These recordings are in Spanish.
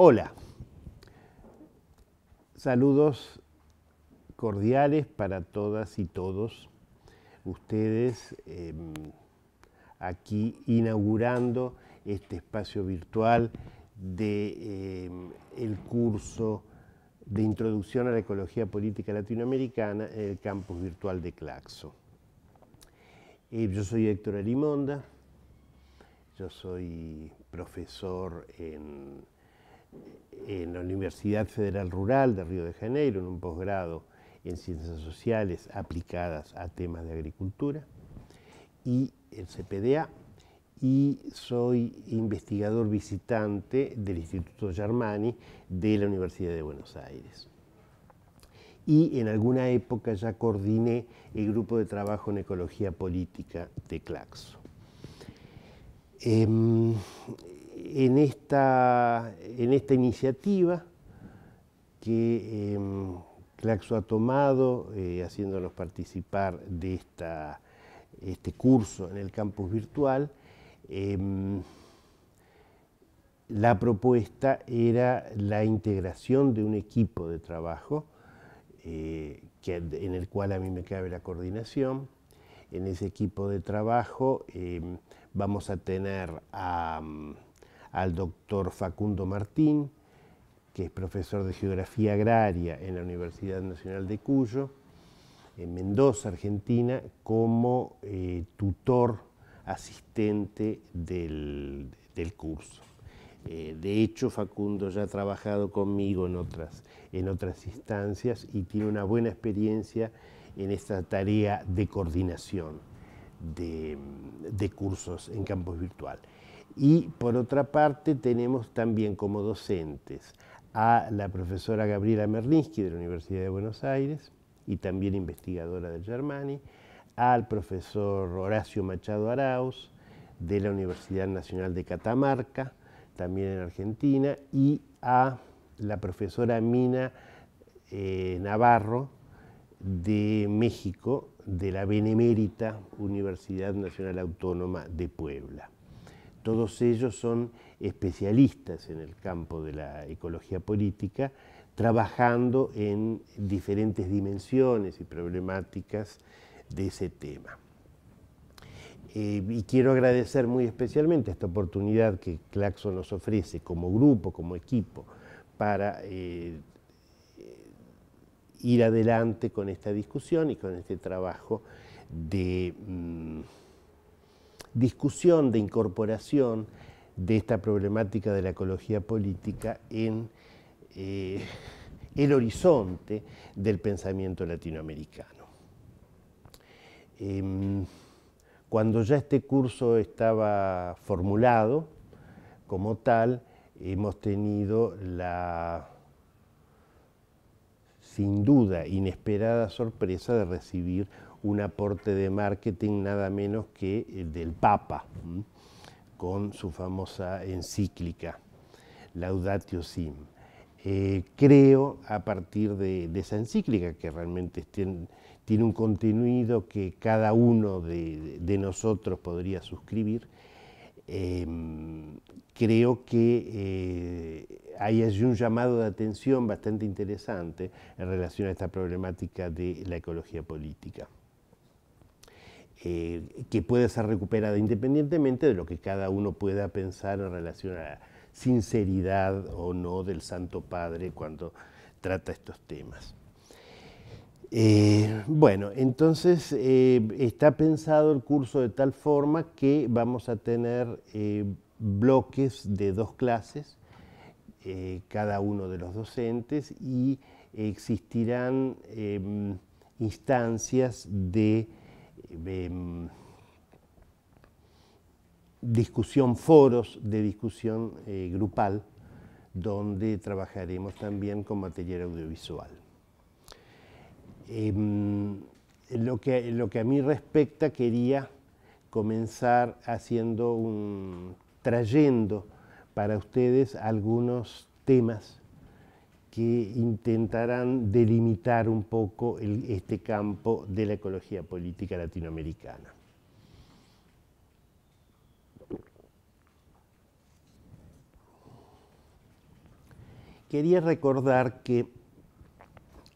Hola. Saludos cordiales para todas y todos ustedes em, aquí inaugurando este espacio virtual de em, curso de introducción a la ecología política latinoamericana en el campus virtual de Claxo. Eh, yo soy Héctor Arimonda, yo soy profesor en en la Universidad Federal Rural de Río de Janeiro, en un posgrado en Ciencias Sociales aplicadas a temas de agricultura, y el CPDA, y soy investigador visitante del Instituto Germani de la Universidad de Buenos Aires. Y en alguna época ya coordiné el grupo de trabajo en ecología política de Claxo. Em, en esta, en esta iniciativa que em, Claxo ha tomado, eh, haciéndonos participar de esta, este curso en el campus virtual. Em, la propuesta era la integración de un equipo de trabajo eh, en el cual a mí me cabe la coordinación. En ese equipo de trabajo em, vamos a tener a al doctor Facundo Martín, que es profesor de Geografía Agraria en la Universidad Nacional de Cuyo, en Mendoza, Argentina, como eh, tutor asistente del, curso. Eh, de hecho, Facundo ya ha trabajado conmigo en otras, instancias y tiene una buena experiencia en esta tarea de coordinación de, cursos en campos virtual. Y por otra parte tenemos también como docentes a la profesora Gabriela Merlinsky de la Universidad de Buenos Aires y también investigadora del Germani, al profesor Horacio Machado Arauz de la Universidad Nacional de Catamarca, también en Argentina, y a la profesora Mina eh, Navarro de México, de la Benemérita Universidad Nacional Autónoma de Puebla. Todos ellos son especialistas en el campo de la ecología política, trabajando en diferentes dimensiones y problemáticas de ese tema. Eh, y quiero agradecer muy especialmente esta oportunidad que Claxo nos ofrece como grupo, como equipo, para eh, eh, ir adelante con esta discusión y con este trabajo de... Mm, discusión, de incorporación de esta problemática de la ecología política en eh, el horizonte del pensamiento latinoamericano. Em, cuando ya este curso estaba formulado como tal, hemos tenido la sin duda inesperada sorpresa de recibir un aporte de marketing nada menos que el eh, del Papa, con su famosa encíclica, Laudatio Sim. Eh, creo a partir de, esa encíclica que realmente tiene, un contenido que cada uno de, nosotros podría suscribir, em, creo que eh, hay allí un llamado de atención bastante interesante en relación a esta problemática de la ecología política. Eh, que puede ser recuperada independientemente de lo que cada uno pueda pensar en relación a la sinceridad o no del Santo Padre cuando trata estos temas. Eh, bueno, entonces eh, está pensado el curso de tal forma que vamos a tener bloques de dos clases, cada uno de los docentes, y existirán em, instancias de Em, discusión, foros de discusión eh, grupal, donde trabajaremos también con material audiovisual. Em, lo, que, lo que a mí respecta, quería comenzar haciendo un, trayendo para ustedes algunos temas que intentarán delimitar un poco este campo de la ecología política latinoamericana. Quería recordar que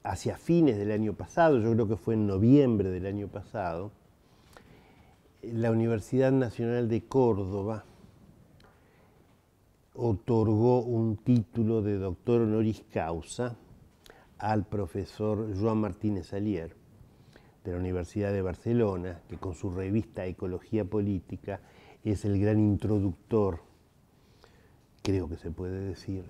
hacia fines del año pasado, yo creo que fue en noviembre del año pasado, la Universidad Nacional de Córdoba otorgó un título de doctor honoris causa al profesor Joan Martínez Alier de la Universidad de Barcelona, que con su revista Ecología Política es el gran introductor, creo que se puede decir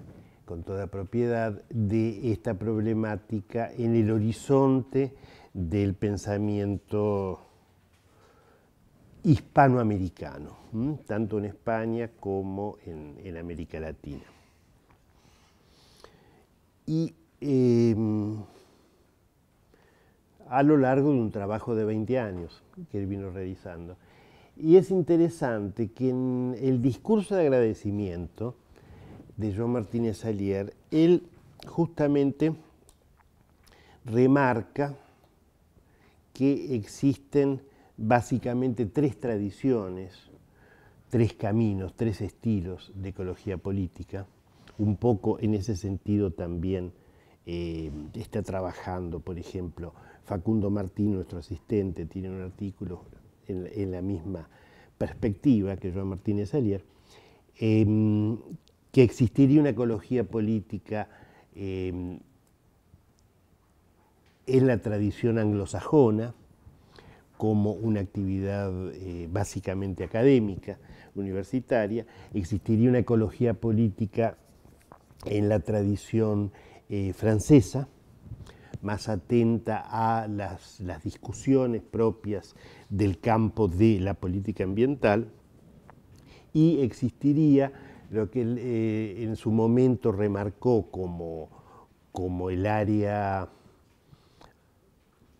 con toda propiedad, de esta problemática en el horizonte del pensamiento hispanoamericano, tanto en España como en, América Latina. Y em, a lo largo de un trabajo de 20 años que él vino realizando. Y es interesante que en el discurso de agradecimiento de Joan Martínez Salier, él justamente remarca que existen básicamente tres tradiciones, tres caminos, tres estilos de ecología política. Un poco en ese sentido también eh, está trabajando, por ejemplo, Facundo Martín, nuestro asistente, tiene un artículo en, la misma perspectiva que Joan Martínez Salier, em, que existiría una ecología política em, en la tradición anglosajona, como una actividad eh, básicamente académica, universitaria, existiría una ecología política en la tradición eh, francesa, más atenta a las, discusiones propias del campo de la política ambiental, y existiría lo que eh, en su momento remarcó como, como el área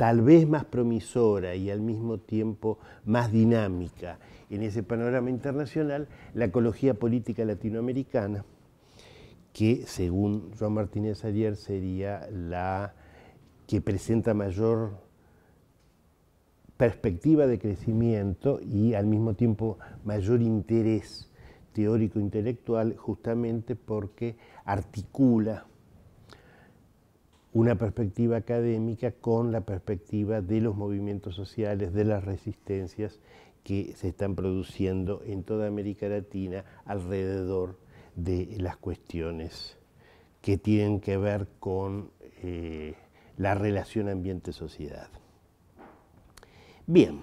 tal vez más promisora y al mismo tiempo más dinámica en ese panorama internacional, la ecología política latinoamericana, que según Juan Martínez ayer sería la que presenta mayor perspectiva de crecimiento y al mismo tiempo mayor interés teórico-intelectual, justamente porque articula una perspectiva académica con la perspectiva de los movimientos sociales, de las resistencias que se están produciendo en toda América Latina alrededor de las cuestiones que tienen que ver con eh, la relación ambiente-sociedad. Bien,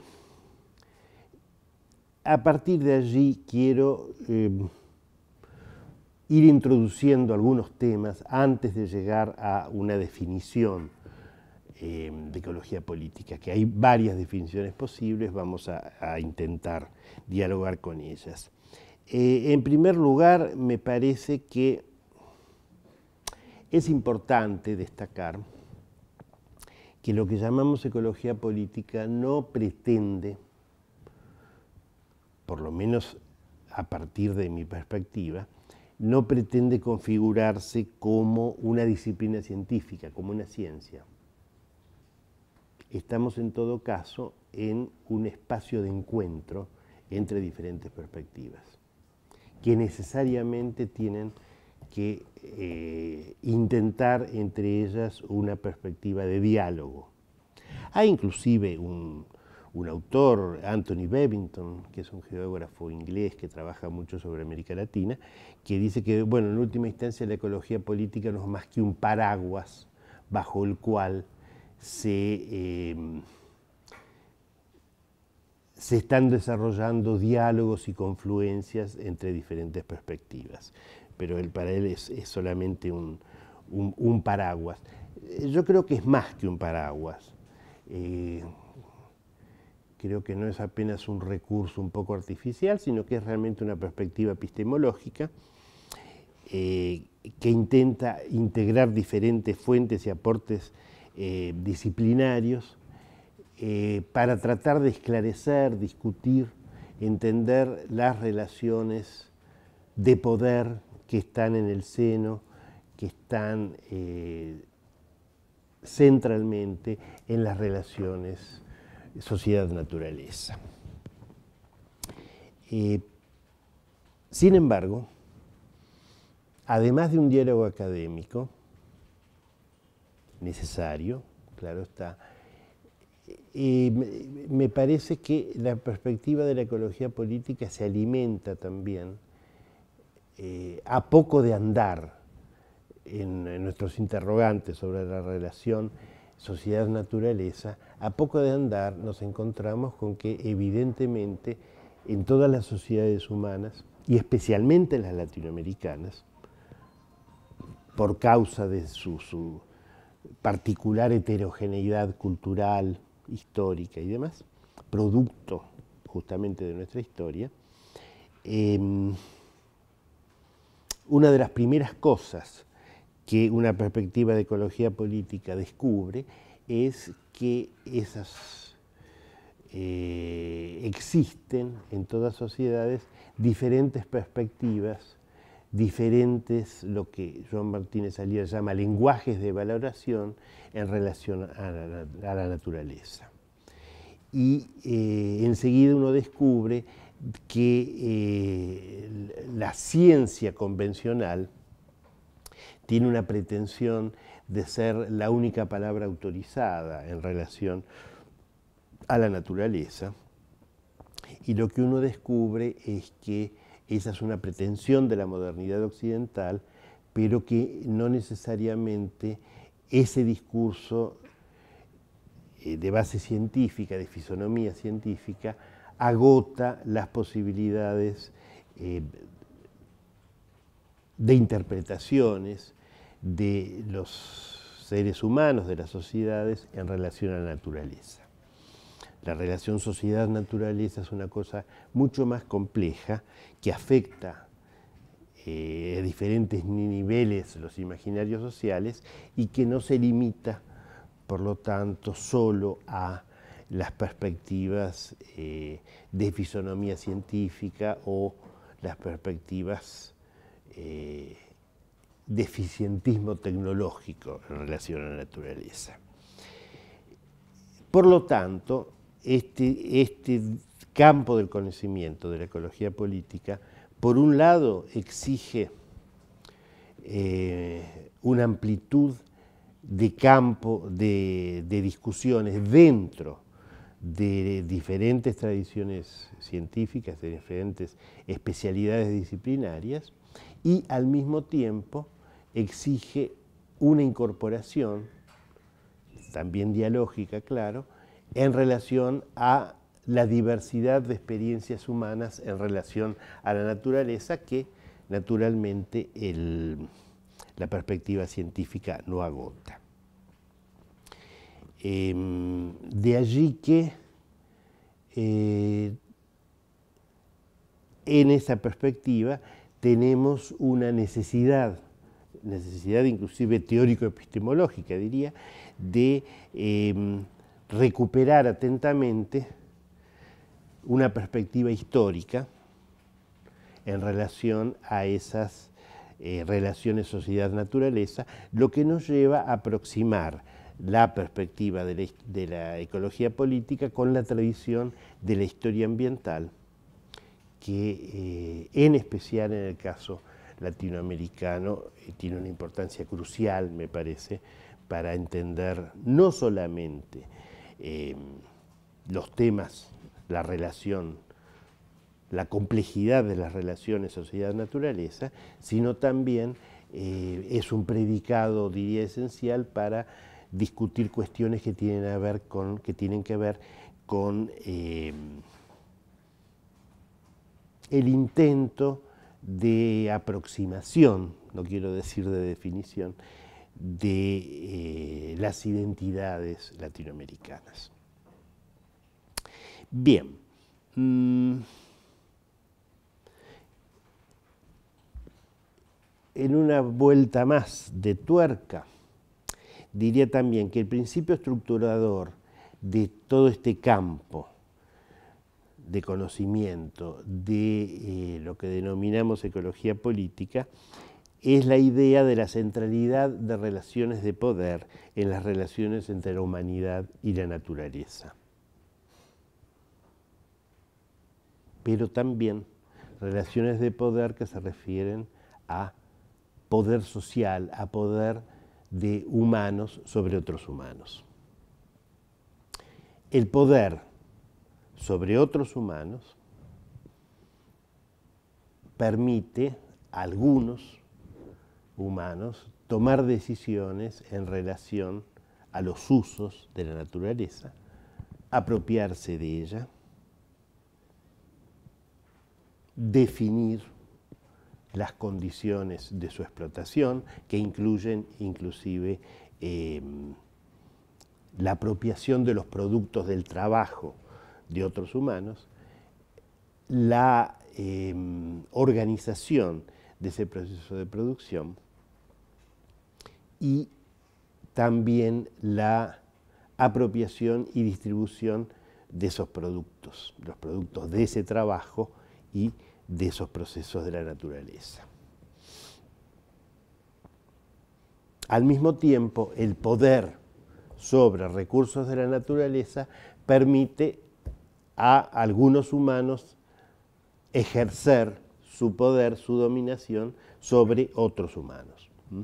a partir de allí quiero eh, ir introduciendo algunos temas antes de llegar a una definición eh, de ecología política, que hay varias definiciones posibles, vamos a, intentar dialogar con ellas. Eh, en primer lugar, me parece que es importante destacar que lo que llamamos ecología política no pretende, por lo menos a partir de mi perspectiva, no pretende configurarse como una disciplina científica, como una ciencia. Estamos en todo caso en un espacio de encuentro entre diferentes perspectivas, que necesariamente tienen que eh, intentar entre ellas una perspectiva de diálogo. Hay inclusive un, un autor, Anthony Bevington, que es un geógrafo inglés que trabaja mucho sobre América Latina, que dice que, bueno, en última instancia la ecología política no es más que un paraguas bajo el cual se, em, se están desarrollando diálogos y confluencias entre diferentes perspectivas. Pero él, para él es, solamente un, paraguas. Yo creo que es más que un paraguas. Eh, creo que no es apenas un recurso un poco artificial, sino que es realmente una perspectiva epistemológica eh, que intenta integrar diferentes fuentes y aportes eh, disciplinarios eh, para tratar de esclarecer, discutir, entender las relaciones de poder que están en el seno, que están centralmente en las relaciones sociedad naturaleza. Eh, sin embargo, además de un diálogo académico, necesario, claro está, eh, eh, me parece que la perspectiva de la ecología política se alimenta también a poco de andar en nuestros interrogantes sobre la relación sociedad naturaleza, a poco de andar nos encontramos con que evidentemente en todas las sociedades humanas, y especialmente en las latinoamericanas, por causa de su, particular heterogeneidad cultural, histórica y demás, producto justamente de nuestra historia, em, una de las primeras cosas que una perspectiva de ecología política descubre es que esas eh, existen en todas sociedades diferentes perspectivas, diferentes, lo que Joan Martínez Alía llama lenguajes de valoración en relación a la, naturaleza. Y eh, enseguida uno descubre que eh, la ciencia convencional tiene una pretensión de ser la única palabra autorizada en relación a la naturaleza. Y lo que uno descubre es que esa es una pretensión de la modernidad occidental, pero que no necesariamente ese discurso eh, de base científica, de fisonomía científica, agota las posibilidades eh, de interpretaciones de los seres humanos, de las sociedades, en relación a la naturaleza. La relación sociedad-naturaleza es una cosa mucho más compleja que afecta eh, a diferentes niveles los imaginarios sociales y que no se limita, por lo tanto, solo a las perspectivas eh, de fisonomía científica o las perspectivas eh, deficientismo tecnológico en relación a la naturaleza. Por lo tanto, este, este, campo del conocimiento de la ecología política, por un lado, exige eh, una amplitud de campo de discusiones dentro de diferentes tradiciones científicas, de diferentes especialidades disciplinarias, y al mismo tiempo exige una incorporación, también dialógica, claro, en relación a la diversidad de experiencias humanas en relación a la naturaleza que naturalmente la perspectiva científica no agota. Em, de allí que eh, en esa perspectiva tenemos una necesidad necesidad inclusive teórico-epistemológica, diría, de em, recuperar atentamente una perspectiva histórica en relación a esas eh, relaciones sociedad-naturaleza, lo que nos lleva a aproximar la perspectiva de la, ecología política con la tradición de la historia ambiental, que eh, en especial en el caso latinoamericano tiene una importancia crucial, me parece, para entender no solamente eh, los temas, la relación, la complejidad de las relaciones sociedad-naturaleza, sino también eh, es un predicado, diría, esencial para discutir cuestiones que tienen, que, ver con eh, el intento de aproximación, no quiero decir de definición, de eh, las identidades latinoamericanas. Bien. Mm, en una vuelta más de tuerca, diría también que el principio estructurador de todo este campo de conocimiento de eh, lo que denominamos ecología política es la idea de la centralidad de relaciones de poder en las relaciones entre la humanidad y la naturaleza. Pero también relaciones de poder que se refieren a poder social, a poder de humanos sobre otros humanos. El poder sobre otros humanos permite a algunos humanos tomar decisiones en relación a los usos de la naturaleza, apropiarse de ella, definir las condiciones de su explotación, que incluyen inclusive em, la apropiación de los productos del trabajo de otros humanos, la em, organización de ese proceso de producción y también la apropiación y distribución de esos productos, los productos de ese trabajo y de esos procesos de la naturaleza. Al mismo tiempo, el poder sobre recursos de la naturaleza permite a algunos humanos ejercer su poder, su dominación sobre otros humanos. Mm.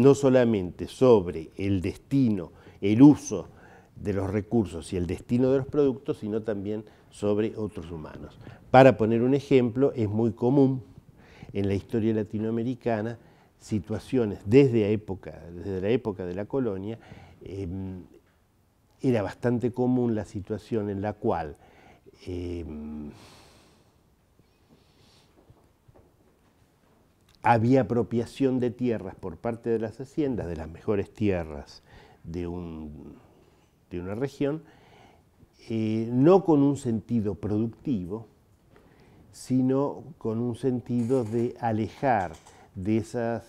No solamente sobre el destino, el uso de los recursos y el destino de los productos, sino también sobre otros humanos. Para poner un ejemplo, es muy común en la historia latinoamericana situaciones desde, la época de la colonia em, era bastante común la situación en la cual em, había apropiación de tierras por parte de las haciendas, de las mejores tierras de, de una región, eh, no con un sentido productivo, sino con un sentido de alejar de esas,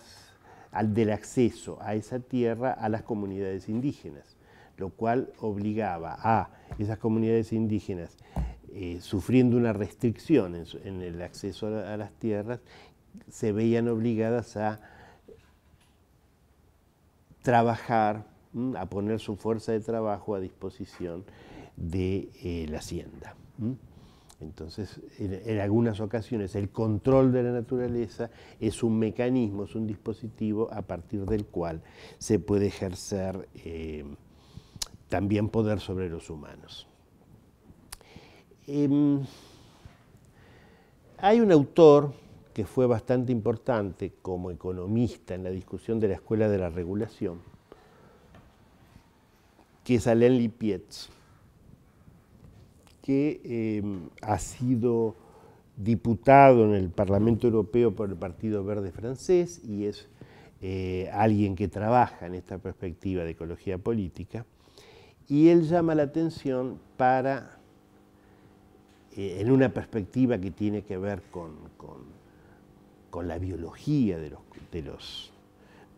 del acceso a esa tierra a las comunidades indígenas lo cual obligaba a esas comunidades indígenas eh, sufriendo una restricción en, el acceso a, las tierras, se veían obligadas a trabajar, a poner su fuerza de trabajo a disposición de eh, la hacienda. Entonces, en, algunas ocasiones, el control de la naturaleza es un mecanismo, es un dispositivo a partir del cual se puede ejercer eh, también poder sobre los humanos. Em, hay un autor que fue bastante importante como economista en la discusión de la escuela de la regulación, que es Alain Lipietz, que em, ha sido diputado en el Parlamento Europeo por el Partido Verde francés y es eh, alguien que trabaja en esta perspectiva de ecología política. Y él llama la atención para, eh, en una perspectiva que tiene que ver con, la biología de,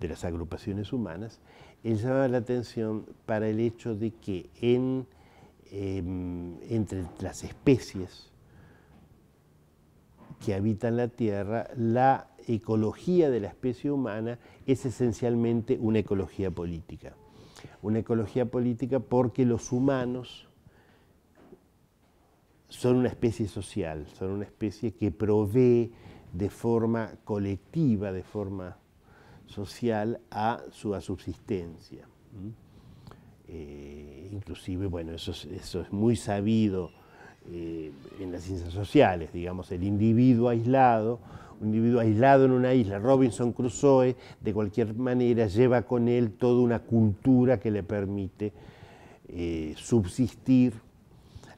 las agrupaciones humanas, él llama la atención para el hecho de que em, entre las especies que habitan la Tierra, la ecología de la especie humana es esencialmente una ecología política una ecología política porque los humanos son una especie social, son una especie que provee de forma colectiva, de forma social a su subsistencia. Mm. Eh, inclusive, bueno, eso es, muy sabido eh, en las ciencias sociales, digamos, el individuo aislado un individuo aislado en una isla. Robinson Crusoe, de cualquier manera, lleva con él toda una cultura que le permite eh, subsistir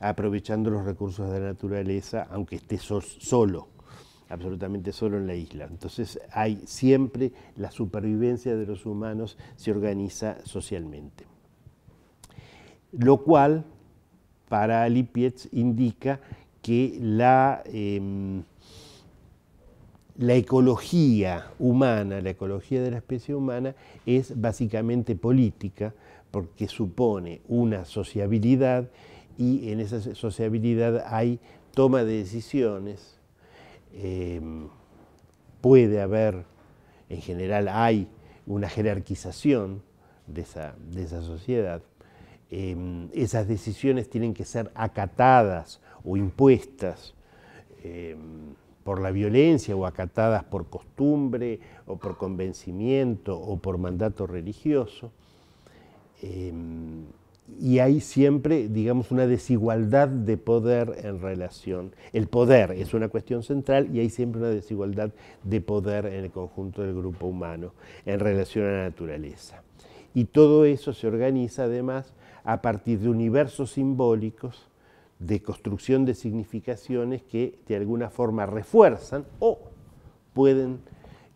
aprovechando los recursos de la naturaleza, aunque esté solo, absolutamente solo en la isla. Entonces hay siempre la supervivencia de los humanos se organiza socialmente. Lo cual, para Lipietz, indica que la... Em, la ecología humana, la ecología de la especie humana es básicamente política porque supone una sociabilidad y en esa sociabilidad hay toma de decisiones, em, puede haber, en general hay una jerarquización de esa, sociedad, em, esas decisiones tienen que ser acatadas o impuestas. Em, por la violencia o acatadas por costumbre o por convencimiento o por mandato religioso. Em, y hay siempre, digamos, una desigualdad de poder en relación. El poder es una cuestión central y hay siempre una desigualdad de poder en el conjunto del grupo humano en relación a la naturaleza. Y todo eso se organiza además a partir de universos simbólicos de construcción de significaciones que de alguna forma refuerzan o pueden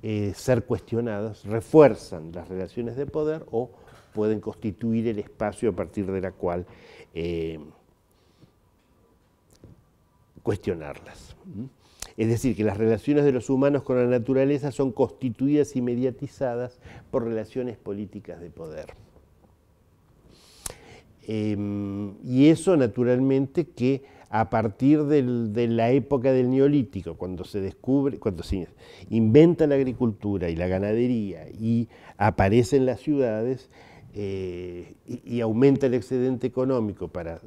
eh, ser cuestionadas, refuerzan las relaciones de poder o pueden constituir el espacio a partir de la cual eh, cuestionarlas. Es decir, que las relaciones de los humanos con la naturaleza son constituidas y mediatizadas por relaciones políticas de poder. Em, y eso naturalmente que a partir de la época del neolítico, cuando se descubre, cuando se inventa la agricultura y la ganadería y aparecen las ciudades, eh, y, aumenta el excedente económico para,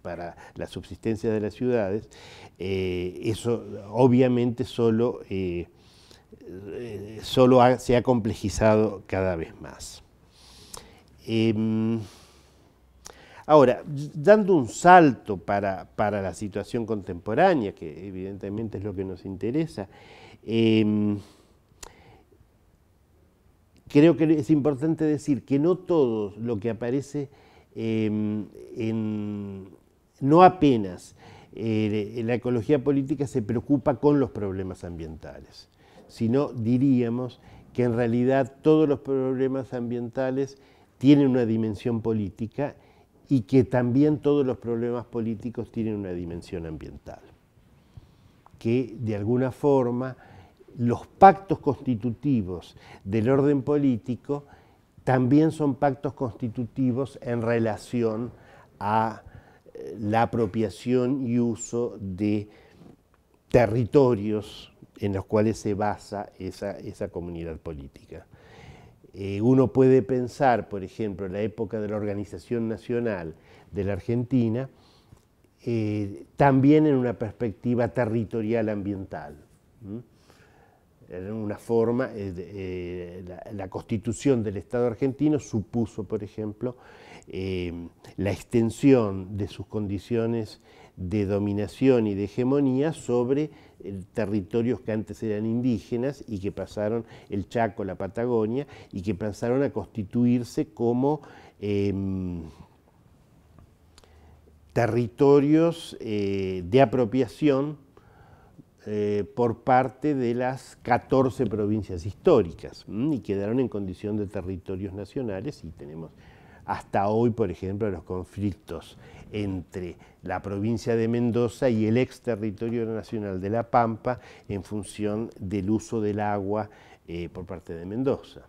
para la subsistencia de las ciudades, eh, eso obviamente solo, eh, solo se ha complejizado cada vez más. Em, Ahora, dando un salto para, la situación contemporánea, que evidentemente es lo que nos interesa, em, creo que es importante decir que no todo lo que aparece em, en, no apenas eh, la ecología política se preocupa con los problemas ambientales, sino diríamos que en realidad todos los problemas ambientales tienen una dimensión política y que también todos los problemas políticos tienen una dimensión ambiental, que de alguna forma los pactos constitutivos del orden político también son pactos constitutivos en relación a eh, la apropiación y uso de territorios en los cuales se basa esa, comunidad política. Eh, uno puede pensar, por ejemplo, en la época de la organización nacional de la Argentina, eh, también en una perspectiva territorial ambiental. En una forma, eh, la, la, constitución del Estado argentino supuso, por ejemplo, la extensión de sus condiciones de dominación y de hegemonía sobre eh, territorios que antes eran indígenas y que pasaron el Chaco, la Patagonia, y que pasaron a constituirse como em, territorios eh, de apropiación eh, por parte de las 14 provincias históricas y quedaron en condición de territorios nacionales y tenemos hasta hoy, por ejemplo, los conflictos entre la provincia de Mendoza y el ex territorio nacional de La Pampa en función del uso del agua eh, por parte de Mendoza.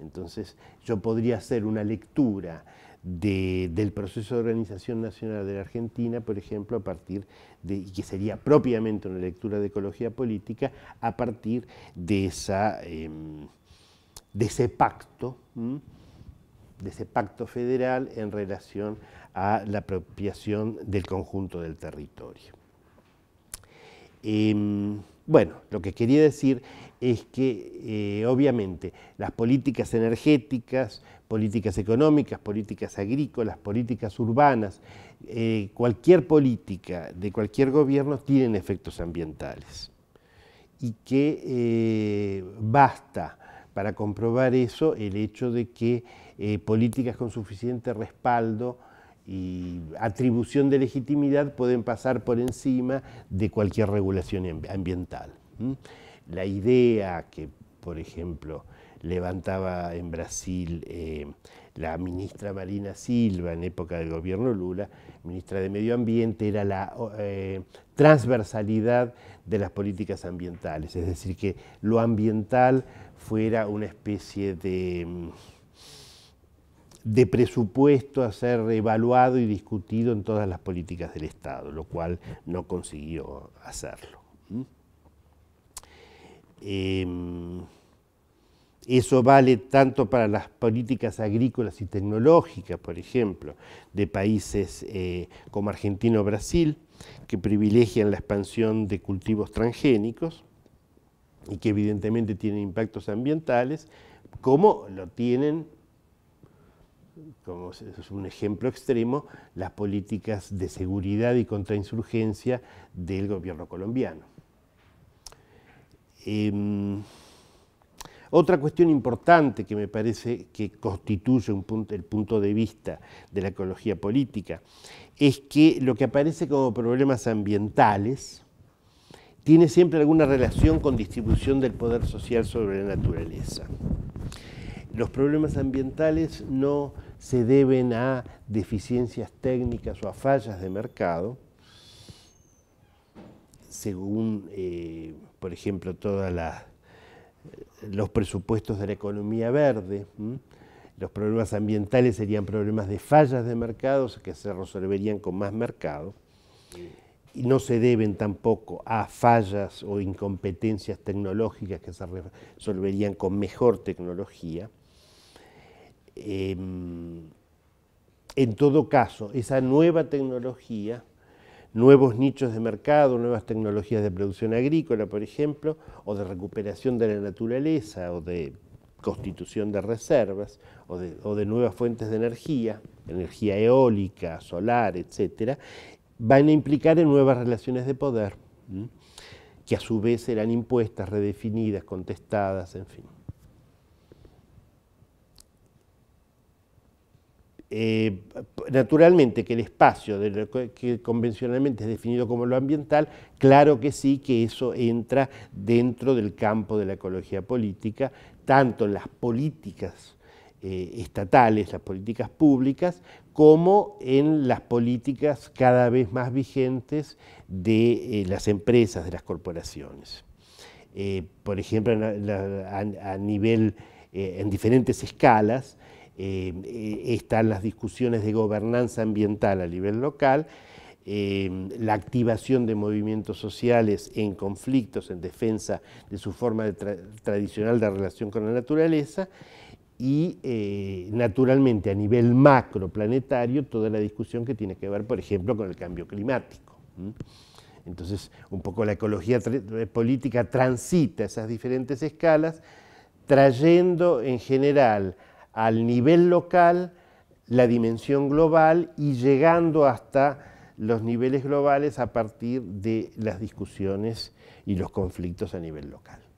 Entonces yo podría hacer una lectura del proceso de organización nacional de la Argentina, por ejemplo, a partir de, que sería propiamente una lectura de ecología política, a partir de, em, ese pacto de ese pacto federal en relación a la apropiación del conjunto del territorio. Em, bueno, lo que quería decir es que eh, obviamente las políticas energéticas, políticas económicas, políticas agrícolas, políticas urbanas, eh, cualquier política de cualquier gobierno tienen efectos ambientales y que eh, basta para comprobar eso el hecho de que eh, políticas con suficiente respaldo y atribución de legitimidad pueden pasar por encima de cualquier regulación ambiental. La idea que, por ejemplo, levantaba en Brasil eh, la ministra Marina Silva en época del gobierno Lula, ministra de Medio Ambiente, era la eh, transversalidad de las políticas ambientales, es decir, que lo ambiental fuera una especie de mm, de presupuesto a ser evaluado y discutido en todas las políticas del Estado, lo cual no consiguió hacerlo. ¿Mm? Em, eso vale tanto para las políticas agrícolas y tecnológicas, por ejemplo, de países eh, como Argentina o Brasil, que privilegian la expansión de cultivos transgénicos y que evidentemente tienen impactos ambientales, como lo tienen como es un ejemplo extremo, las políticas de seguridad y contrainsurgencia del gobierno colombiano. Em, otra cuestión importante que me parece que constituye el punto de vista de la ecología política es que lo que aparece como problemas ambientales tiene siempre alguna relación con distribución del poder social sobre la naturaleza. Los problemas ambientales no se deben a deficiencias técnicas o a fallas de mercado, según, eh, por ejemplo, todos eh, los presupuestos de la economía verde. Los problemas ambientales serían problemas de fallas de mercado, que se resolverían con más mercado. Y no se deben tampoco a fallas o incompetencias tecnológicas que se resolverían con mejor tecnología. Em, en todo caso, esa nueva tecnología, nuevos nichos de mercado, nuevas tecnologías de producción agrícola, por ejemplo, o de recuperación de la naturaleza, o de constitución de reservas, o de, nuevas fuentes de energía, energía eólica, solar, etc., van a implicar en nuevas relaciones de poder, que a su vez serán impuestas, redefinidas, contestadas, en fin. Eh, naturalmente que el espacio que convencionalmente es definido como lo ambiental, claro que sí que eso entra dentro del campo de la ecología política, tanto en las políticas eh, estatales, las políticas públicas, como en las políticas cada vez más vigentes de eh, las empresas, de las corporaciones. por ejemplo, a, nivel, en diferentes escalas, eh, eh, están las discusiones de gobernanza ambiental a nivel local, eh, la activación de movimientos sociales en conflictos, en defensa de su forma tradicional de relación con la naturaleza y naturalmente a nivel macroplanetario toda la discusión que tiene que ver, por ejemplo, con el cambio climático. Entonces, un poco la ecología política transita esas diferentes escalas, trayendo en general al nivel local, la dimensión global y llegando hasta los niveles globales a partir de las discusiones y los conflictos a nivel local.